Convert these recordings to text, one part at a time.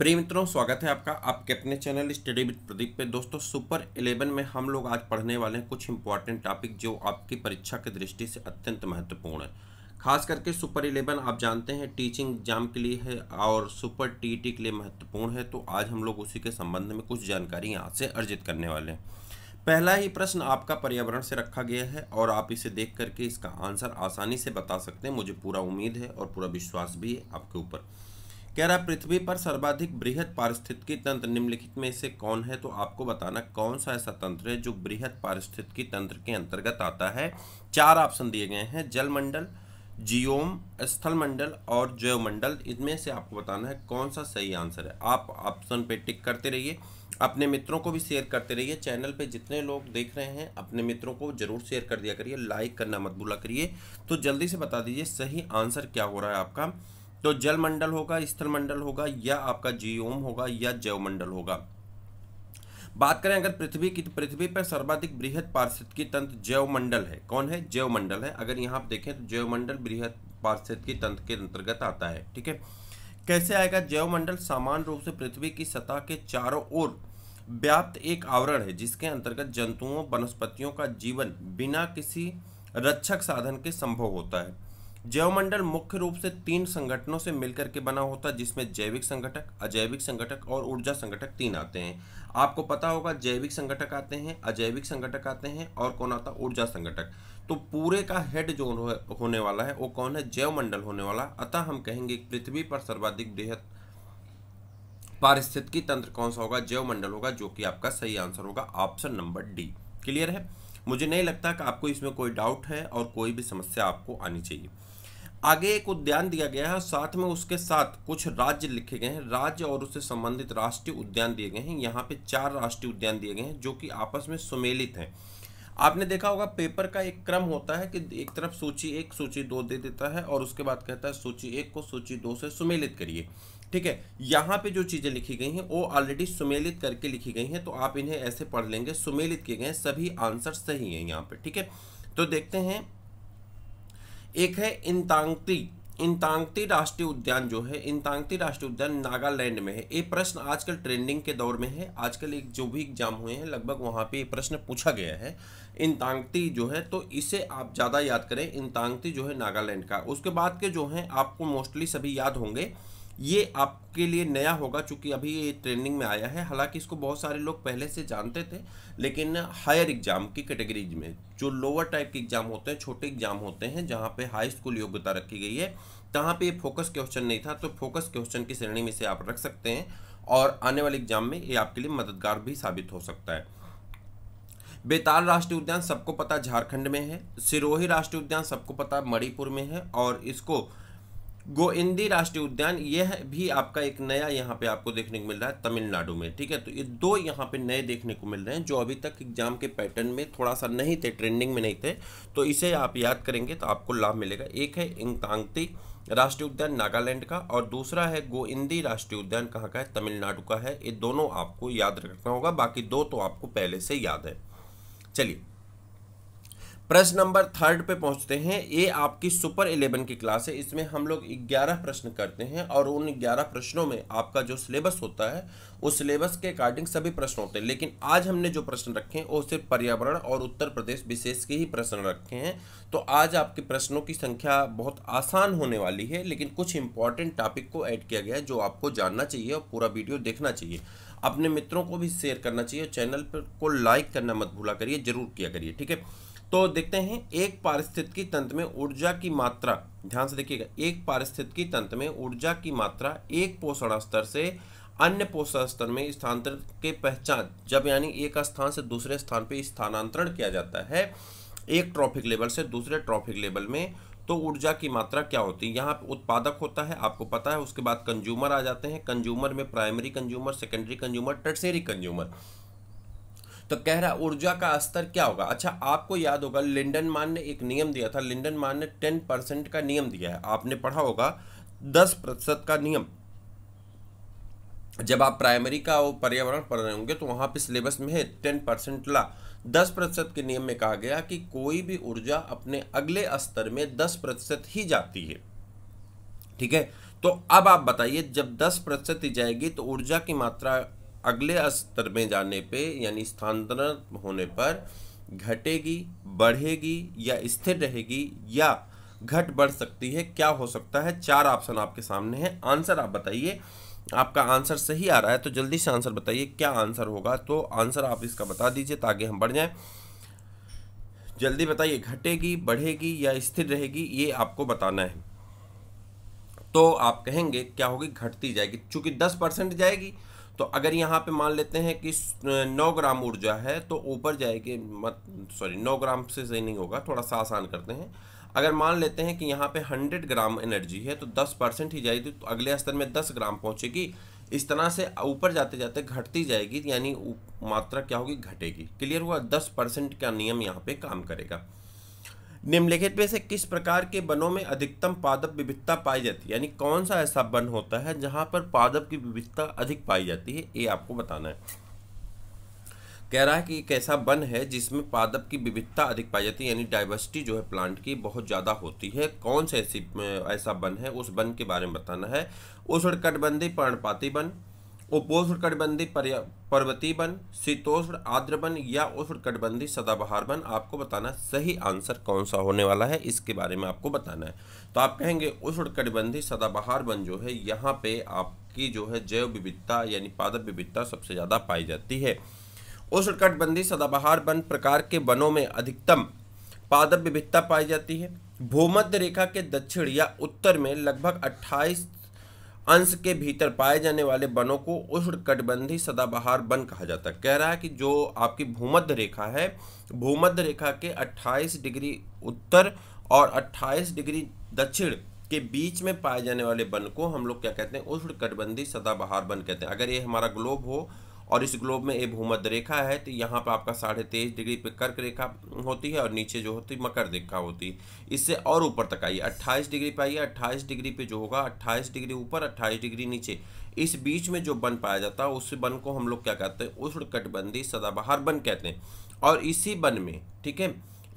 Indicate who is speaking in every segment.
Speaker 1: प्रिय मित्रों स्वागत है आपका आपके अपने चैनल स्टडी विद प्रदीप पे दोस्तों सुपर इलेवन में हम लोग आज पढ़ने वाले हैं कुछ इंपॉर्टेंट टॉपिक जो आपकी परीक्षा की दृष्टि से अत्यंत महत्वपूर्ण है खास करके सुपर इलेवन आप जानते हैं टीचिंग एग्जाम के लिए है और सुपर टीटी के लिए महत्वपूर्ण है तो आज हम लोग उसी के संबंध में कुछ जानकारी यहाँ से अर्जित करने वाले हैं पहला ही प्रश्न आपका पर्यावरण से रखा गया है और आप इसे देख करके इसका आंसर आसानी से बता सकते हैं मुझे पूरा उम्मीद है और पूरा विश्वास भी है आपके ऊपर कह रहा पृथ्वी पर सर्वाधिक बृहद पारिस्थितिकी तंत्र निम्नलिखित में से कौन है तो आपको बताना कौन सा ऐसा तंत्र है जो बृहद पारिस्थितिकी तंत्र के अंतर्गत आता है चार ऑप्शन दिए गए हैं जलमंडल जियोम स्थल मंडल और जैवमंडल इनमें से आपको बताना है कौन सा सही आंसर है आप ऑप्शन पे टिक करते रहिए अपने मित्रों को भी शेयर करते रहिए चैनल पे जितने लोग देख रहे हैं अपने मित्रों को जरूर शेयर कर दिया करिए लाइक करना मत भूला करिए तो जल्दी से बता दीजिए सही आंसर क्या हो रहा है आपका तो जल मंडल होगा स्थल मंडल होगा या आपका जीओम होगा या जैव मंडल होगा बात करें अगर पृथ्वी की तो पृथ्वी पर सर्वाधिक बृहद पारिस्थितिकी तंत्र जैव मंडल है कौन है जैव मंडल है अगर यहाँ आप देखें तो जैव मंडल बृहद पारिस्थितिकी तंत्र के अंतर्गत आता है ठीक है कैसे आएगा जैव मंडल सामान्य रूप से पृथ्वी की सतह के चारों ओर व्याप्त एक आवरण है जिसके अंतर्गत जंतुओं वनस्पतियों का जीवन बिना किसी रक्षक साधन के संभव होता है जैवमंडल मुख्य रूप से तीन संगठनों से मिलकर के बना होता है जिसमें जैविक संगठक अजैविक संगठक और ऊर्जा संगठक तीन आते हैं आपको पता होगा जैविक संगठक आते हैं अजैविक संगठक आते हैं और कौन आता ऊर्जा संगठक तो पूरे का हेड जो होने वाला है वो कौन है जैव मंडल होने वाला अतः हम कहेंगे पृथ्वी पर सर्वाधिक बृहद पारिस्थितिकी तंत्र कौन सा होगा जैव मंडल होगा जो कि आपका सही आंसर होगा ऑप्शन नंबर डी क्लियर है मुझे नहीं लगता कि आपको इसमें कोई डाउट है और कोई भी समस्या आपको आनी चाहिए आगे एक उद्यान दिया गया है साथ में उसके साथ कुछ राज्य लिखे गए हैं राज्य और उससे संबंधित राष्ट्रीय उद्यान दिए गए हैं यहाँ पे चार राष्ट्रीय उद्यान दिए गए हैं जो कि आपस में सुमेलित हैं आपने देखा होगा पेपर का एक क्रम होता है कि एक तरफ सूची एक सूची दो दे देता है और उसके बाद कहता है सूची एक को सूची दो से सुमेलित करिए ठीक है यहाँ पे जो चीज़ें लिखी गई हैं वो ऑलरेडी सुमेलित करके लिखी गई हैं तो आप इन्हें ऐसे पढ़ लेंगे सुमेलित किए गए हैं सभी आंसर सही हैं यहाँ पे ठीक है तो देखते हैं एक है इंतांगती इंतांगती राष्ट्रीय उद्यान जो है इंतांगती राष्ट्रीय उद्यान नागालैंड में है ये प्रश्न आजकल ट्रेंडिंग के दौर में है आजकल एक जो भी एग्जाम हुए हैं लगभग वहाँ पे ये प्रश्न पूछा गया है इंतांगती जो है तो इसे आप ज़्यादा याद करें इंतांगती जो है नागालैंड का उसके बाद के जो हैं आपको मोस्टली सभी याद होंगे ये आपके लिए नया होगा चूंकि अभी ये ट्रेंडिंग में आया है हालांकि इसको बहुत सारे लोग पहले से जानते थे लेकिन हायर एग्ज़ाम की कैटेगरीज में जो लोअर टाइप के एग्ज़ाम होते हैं छोटे एग्ज़ाम होते हैं जहाँ पे हाई स्कूल योग्यता रखी गई है तहाँ पे ये फोकस क्वेश्चन नहीं था तो फोकस क्वेश्चन की श्रेणी में से आप रख सकते हैं और आने वाले एग्ज़ाम में ये आपके लिए मददगार भी साबित हो सकता है बेताल राष्ट्रीय उद्यान सबको पता झारखंड में है सिरोही राष्ट्रीय उद्यान सबको पता मणिपुर में है और इसको गोइंदी राष्ट्रीय उद्यान यह भी आपका एक नया यहाँ पे आपको देखने को मिल रहा है तमिलनाडु में ठीक है तो ये दो यहाँ पे नए देखने को मिल रहे हैं जो अभी तक एग्जाम के पैटर्न में थोड़ा सा नहीं थे ट्रेंडिंग में नहीं थे तो इसे आप याद करेंगे तो आपको लाभ मिलेगा एक है इंगतांगती राष्ट्रीय उद्यान नागालैंड का और दूसरा है गोइंदी राष्ट्रीय उद्यान कहाँ का है तमिलनाडु का है ये दोनों आपको याद रखना होगा बाकी दो तो आपको पहले से याद है चलिए प्रश्न नंबर थर्ड पे पहुंचते हैं ये आपकी सुपर इलेवन की क्लास है इसमें हम लोग ग्यारह प्रश्न करते हैं और उन ग्यारह प्रश्नों में आपका जो सिलेबस होता है उस सिलेबस के अकॉर्डिंग सभी प्रश्न होते हैं लेकिन आज हमने जो प्रश्न रखे हैं वो सिर्फ पर्यावरण और उत्तर प्रदेश विशेष के ही प्रश्न रखे हैं तो आज आपके प्रश्नों की संख्या बहुत आसान होने वाली है लेकिन कुछ इंपॉर्टेंट टॉपिक को ऐड किया गया है जो आपको जानना चाहिए और पूरा वीडियो देखना चाहिए अपने मित्रों को भी शेयर करना चाहिए और चैनल पर को लाइक करना मत भूला करिए जरूर किया करिए ठीक है तो देखते हैं एक पारिस्थितिकी तंत्र में ऊर्जा की मात्रा ध्यान से देखिएगा एक पारिस्थितिकी तंत्र में ऊर्जा की मात्रा एक पोषण स्तर से अन्य पोषण स्तर में स्थानांतरण के पहचान जब यानी एक स्थान से दूसरे स्थान पर स्थानांतरण किया जाता है एक ट्रॉफिक लेवल से दूसरे ट्रॉफिक लेवल में तो ऊर्जा की मात्रा क्या होती है यहाँ उत्पादक होता है आपको पता है उसके बाद कंज्यूमर आ जाते हैं कंज्यूमर में primary consumer secondary consumer tertiary consumer तो कह रहा ऊर्जा का स्तर क्या होगा अच्छा आपको याद होगा लिंडन मान ने एक नियम दिया था लिंडन मान ने टेन परसेंट का नियम दिया है आपने पढ़ा होगा दस प्रतिशत का नियम जब आप प्राइमरी का पर्यावरण पढ़ रहे होंगे तो वहां पर सिलेबस में है टेन परसेंट ला दस प्रतिशत के नियम में कहा गया कि कोई भी ऊर्जा अपने अगले स्तर में दस प्रतिशत ही जाती है ठीक है तो अब आप बताइए जब दस प्रतिशत ही जाएगी तो ऊर्जा की मात्रा अगले स्तर में जाने पे यानी स्थानांतरण होने पर घटेगी बढ़ेगी या स्थिर रहेगी या घट बढ़ सकती है क्या हो सकता है चार ऑप्शन आपके सामने हैं आंसर आप बताइए आपका आंसर सही आ रहा है तो जल्दी से आंसर बताइए क्या आंसर होगा तो आंसर आप इसका बता दीजिए ताकि हम बढ़ जाएं जल्दी बताइए घटेगी बढ़ेगी या स्थिर रहेगी ये आपको बताना है तो आप कहेंगे क्या होगी घटती जाएगी चूंकि दस परसेंट जाएगी तो अगर यहाँ पे मान लेते हैं कि 9 ग्राम ऊर्जा है तो ऊपर जाएगी मत सॉरी 9 ग्राम से सही नहीं होगा थोड़ा सा आसान करते हैं अगर मान लेते हैं कि यहाँ पे 100 ग्राम एनर्जी है तो 10 परसेंट ही जाएगी तो अगले स्तर में 10 ग्राम पहुँचेगी इस तरह से ऊपर जाते जाते घटती जाएगी यानी मात्रा क्या होगी घटेगी क्लियर हुआ दस परसेंट का नियम यहाँ पर काम करेगा निम्नलिखित में से किस प्रकार के वनों में अधिकतम पादप विविधता पाई जाती है यानी कौन सा ऐसा वन होता है जहां पर पादप की विविधता अधिक पाई जाती है ये आपको बताना है कह रहा है कि एक ऐसा वन है जिसमें पादप की विविधता अधिक पाई जाती है यानी डाइवर्सिटी जो है प्लांट की बहुत ज़्यादा होती है कौन सा ऐसी ऐसा वन है उस वन के बारे में बताना है कटबंधी पर्णपाती वन उपोष्ण कटबंधी पर्वतीय वन शीतोष्ण आर्द्र वन या उष्ण कटबंधी सदाबहार वन आपको बताना सही आंसर कौन सा होने वाला है इसके बारे में आपको बताना है तो आप कहेंगे उष्ण कटबंधी सदाबहार वन जो है यहाँ पे आपकी जो है जैव विविधता यानी पादप विविधता सबसे ज़्यादा पाई जाती है उष्ण कटबंधी सदाबहार वन प्रकार के वनों में अधिकतम पादप विविधता पाई जाती है भूमध्य रेखा के दक्षिण या उत्तर में लगभग अट्ठाईस अंश के भीतर पाए जाने वाले वनों को उष्ण कटबंधी सदाबहार वन कहा जाता है कह रहा है कि जो आपकी भूमध्य रेखा है भूमध्य रेखा के 28 डिग्री उत्तर और 28 डिग्री दक्षिण के बीच में पाए जाने वाले वन को हम लोग क्या कहते हैं उष्ण कटबंधी सदाबहार वन कहते हैं अगर ये हमारा ग्लोब हो और इस ग्लोब में ये भूमध्य रेखा है तो यहाँ पर आपका साढ़े तेईस डिग्री पे कर्क रेखा होती है और नीचे जो होती है मकर रेखा होती है इससे और ऊपर तक आइए अट्ठाईस डिग्री पे आइए अट्ठाईस डिग्री पे जो होगा अट्ठाईस डिग्री ऊपर अट्ठाईस डिग्री नीचे इस बीच में जो बन पाया जाता है उस वन को हम लोग क्या कहते हैं उष्ण कटबंधी सदाबहार वन कहते हैं और इसी वन में ठीक है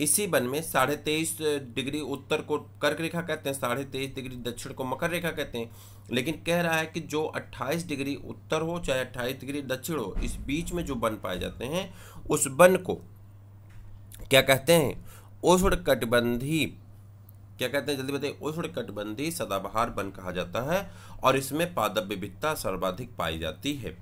Speaker 1: इसी वन में साढ़े तेईस डिग्री उत्तर को कर्क रेखा कहते हैं साढ़े तेईस डिग्री दक्षिण को मकर रेखा कहते हैं लेकिन कह रहा है कि जो 28 डिग्री उत्तर हो चाहे 28 डिग्री दक्षिण हो इस बीच में जो वन पाए जाते हैं उस वन को क्या कहते हैं उष्ण कटबंधी क्या कहते हैं जल्दी बताइए उष्ण कटबंधी सदाबहार वन कहा जाता है और इसमें पादप विविधता सर्वाधिक पाई जाती है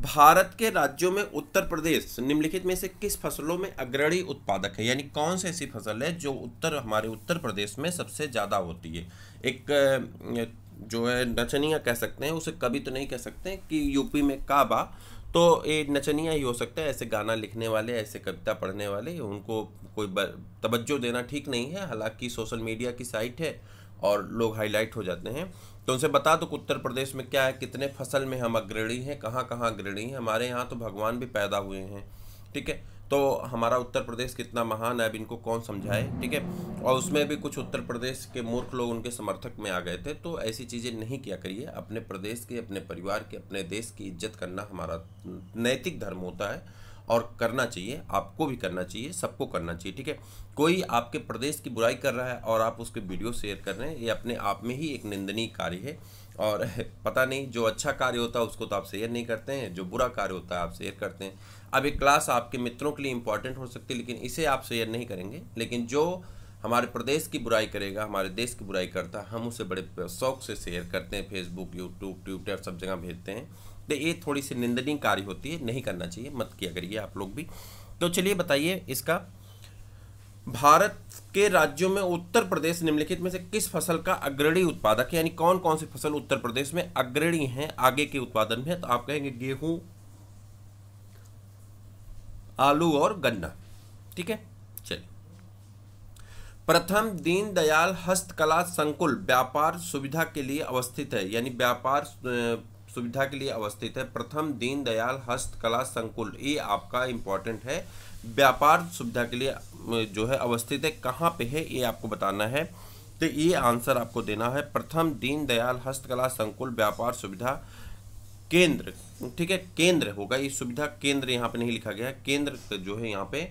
Speaker 1: भारत के राज्यों में उत्तर प्रदेश निम्नलिखित में से किस फसलों में अग्रणी उत्पादक है यानी कौन सी ऐसी फसल है जो उत्तर हमारे उत्तर प्रदेश में सबसे ज़्यादा होती है एक जो है नचनिया कह सकते हैं उसे कभी तो नहीं कह सकते कि यूपी में काबा तो ये नचनिया ही हो सकता है ऐसे गाना लिखने वाले ऐसे कविता पढ़ने वाले उनको कोई तवज्जो देना ठीक नहीं है हालांकि सोशल मीडिया की साइट है और लोग हाईलाइट हो जाते हैं तो उनसे बता दो उत्तर प्रदेश में क्या है कितने फसल में हम अग्रणी हैं कहाँ कहाँ अग्रणी हैं हमारे यहाँ तो भगवान भी पैदा हुए हैं ठीक है तो हमारा उत्तर प्रदेश कितना महान है अब इनको कौन समझाए ठीक है और उसमें भी कुछ उत्तर प्रदेश के मूर्ख लोग उनके समर्थक में आ गए थे तो ऐसी चीज़ें नहीं किया करिए अपने प्रदेश के अपने परिवार के अपने देश की इज्जत करना हमारा नैतिक धर्म होता है और करना चाहिए आपको भी करना चाहिए सबको करना चाहिए ठीक है कोई आपके प्रदेश की बुराई कर रहा है और आप उसके वीडियो शेयर कर रहे हैं ये अपने आप में ही एक निंदनीय कार्य है और पता नहीं जो अच्छा कार्य होता है उसको तो आप शेयर नहीं करते हैं जो बुरा कार्य होता है आप शेयर करते हैं अब एक क्लास आपके मित्रों के लिए इंपॉर्टेंट हो सकती है लेकिन इसे आप शेयर नहीं करेंगे लेकिन जो हमारे प्रदेश की बुराई करेगा हमारे देश की बुराई करता हम उसे बड़े शौक से शेयर करते हैं फेसबुक यूट्यूब ट्विटर सब जगह भेजते हैं तो ये थोड़ी सी निंदनीय कार्य होती है नहीं करना चाहिए मत किया करिए आप लोग भी तो चलिए बताइए इसका भारत के राज्यों में उत्तर प्रदेश निम्नलिखित में से किस फसल का अग्रणी उत्पादक है यानी कौन कौन सी फसल उत्तर प्रदेश में अग्रणी है आगे के उत्पादन में तो आप कहेंगे गेहूं आलू और गन्ना ठीक है चलिए प्रथम दीनदयाल हस्तकला संकुल व्यापार सुविधा के लिए अवस्थित है यानी व्यापार सुविधा के लिए अवस्थित है प्रथम दीनदयाल हस्तकला संकुल ये आपका इंपॉर्टेंट है व्यापार सुविधा के लिए जो है अवस्थित है कहाँ पे है ये आपको बताना है तो ये आंसर आपको देना है प्रथम दीनदयाल हस्तकला संकुल व्यापार सुविधा केंद्र ठीक है केंद्र होगा ये सुविधा केंद्र यहाँ पे नहीं लिखा गया है केंद्र जो है यहाँ पे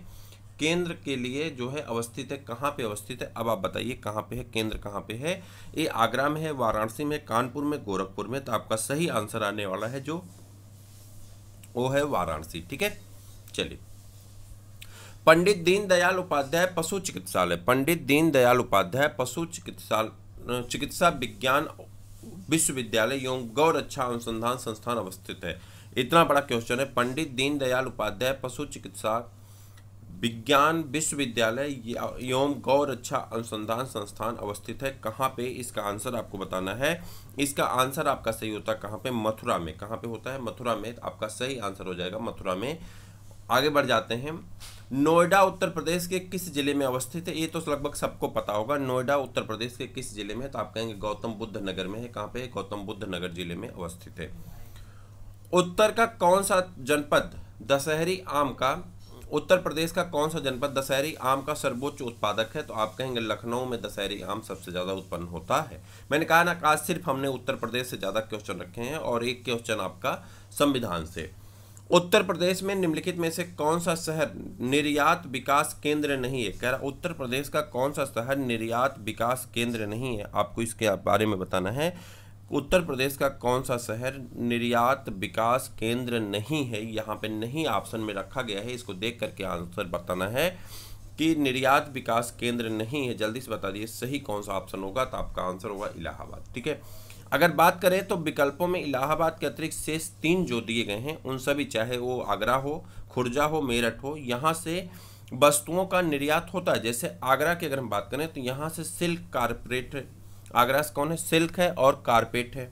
Speaker 1: केंद्र के लिए जो है अवस्थित है कहाँ पे अवस्थित है अब आप बताइए कहाँ पे है केंद्र कहाँ पे है ये आगरा में है वाराणसी में कानपुर में गोरखपुर में तो आपका सही आंसर आने वाला है जो वो है वाराणसी ठीक है चलिए पंडित दीनदयाल उपाध्याय पशु चिकित्सालय पंडित दीनदयाल उपाध्याय पशु चिकित्सालय चिकित्सा विज्ञान विश्वविद्यालय एवं गौ रक्षा अच्छा अनुसंधान संस्थान अवस्थित है इतना बड़ा क्वेश्चन है पंडित दीनदयाल उपाध्याय पशु चिकित्सा विज्ञान विश्वविद्यालय एवं गौर रक्षा अनुसंधान संस्थान अवस्थित है कहाँ पे इसका आंसर आपको बताना है इसका आंसर आपका सही होता है कहाँ पे मथुरा में कहाँ पे होता है मथुरा में आपका सही आंसर हो जाएगा मथुरा में आगे बढ़ जाते हैं नोएडा उत्तर प्रदेश के किस जिले में अवस्थित है ये तो लगभग सबको पता होगा नोएडा उत्तर प्रदेश के किस जिले में है तो आप कहेंगे गौतम बुद्ध नगर में है कहाँ पे गौतम बुद्ध नगर जिले में अवस्थित है उत्तर का कौन सा जनपद दशहरी आम का उत्तर प्रदेश का कौन सा जनपद दशहरी आम का सर्वोच्च उत्पादक है तो आप कहेंगे लखनऊ में दशहरी आम सबसे ज़्यादा उत्पन्न होता है मैंने कहा ना आज सिर्फ हमने उत्तर प्रदेश से ज़्यादा क्वेश्चन रखे हैं और एक क्वेश्चन आपका संविधान से उत्तर प्रदेश में निम्नलिखित में से कौन सा शहर निर्यात विकास केंद्र नहीं है कह रहा उत्तर प्रदेश का कौन सा शहर निर्यात विकास केंद्र नहीं है आपको इसके बारे में बताना है उत्तर प्रदेश का कौन सा शहर निर्यात विकास केंद्र नहीं है यहाँ पे नहीं ऑप्शन में रखा गया है इसको देख करके आंसर बताना है कि निर्यात विकास केंद्र नहीं है जल्दी से बता दिए सही कौन सा ऑप्शन होगा तो आपका आंसर होगा इलाहाबाद ठीक है अगर बात करें तो विकल्पों में इलाहाबाद के अतिरिक्त शेष तीन जो दिए गए हैं उन सभी चाहे वो आगरा हो खुर्जा हो मेरठ हो यहाँ से वस्तुओं का निर्यात होता है जैसे आगरा की अगर हम बात करें तो यहाँ से सिल्क कारपोरेट आगरा से कौन है सिल्क है और कारपेट है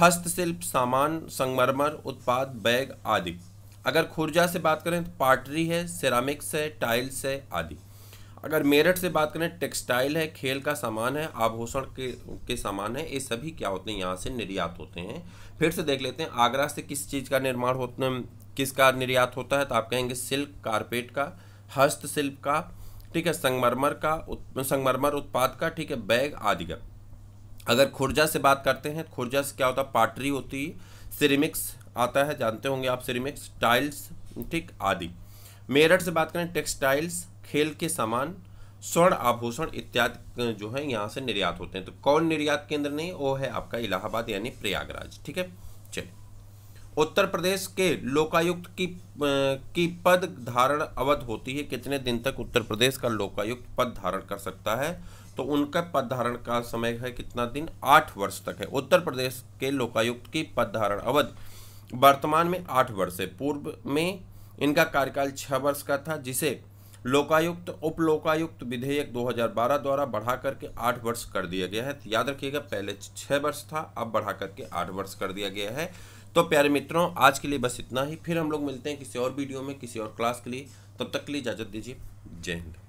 Speaker 1: हस्तशिल्प सामान संगमरमर उत्पाद बैग आदि अगर खुर्जा से बात करें तो पाटरी है सिरामिक्स है टाइल्स है आदि अगर मेरठ से बात करें टेक्सटाइल है खेल का सामान है आभूषण के के सामान है ये सभी क्या होते हैं यहाँ से निर्यात होते हैं फिर से देख लेते हैं आगरा से किस चीज़ का निर्माण होता है किसका निर्यात होता है तो आप कहेंगे सिल्क कारपेट का हस्तशिल्प का ठीक है संगमरमर का उत, संगमरमर उत्पाद का ठीक है बैग आदि का अगर खुर्जा से बात करते हैं खुर्जा से क्या होता है पाटरी होती है सिरेमिक्स आता है जानते होंगे आप सिरेमिक्स टाइल्स ठीक आदि मेरठ से बात करें टेक्सटाइल्स खेल के सामान स्वर्ण आभूषण इत्यादि जो है यहाँ से निर्यात होते हैं तो कौन निर्यात केंद्र नहीं वो है आपका इलाहाबाद यानी प्रयागराज ठीक है चलिए उत्तर प्रदेश के लोकायुक्त की की पद धारण अवध होती है कितने दिन तक उत्तर प्रदेश का लोकायुक्त पद धारण कर सकता है तो उनका पद धारण का समय है कितना दिन आठ वर्ष तक है उत्तर प्रदेश के लोकायुक्त की पद धारण अवधि वर्तमान में आठ वर्ष है पूर्व में इनका कार्यकाल छः वर्ष का था जिसे लोकायुक्त उपलोकायुक्त विधेयक 2012 द्वारा बढ़ा करके आठ वर्ष कर दिया गया है याद रखिएगा पहले छः वर्ष था अब बढ़ा करके आठ वर्ष कर दिया गया है तो प्यारे मित्रों आज के लिए बस इतना ही फिर हम लोग मिलते हैं किसी और वीडियो में किसी और क्लास के लिए तब तक के लिए इजाज़त दीजिए जय हिंद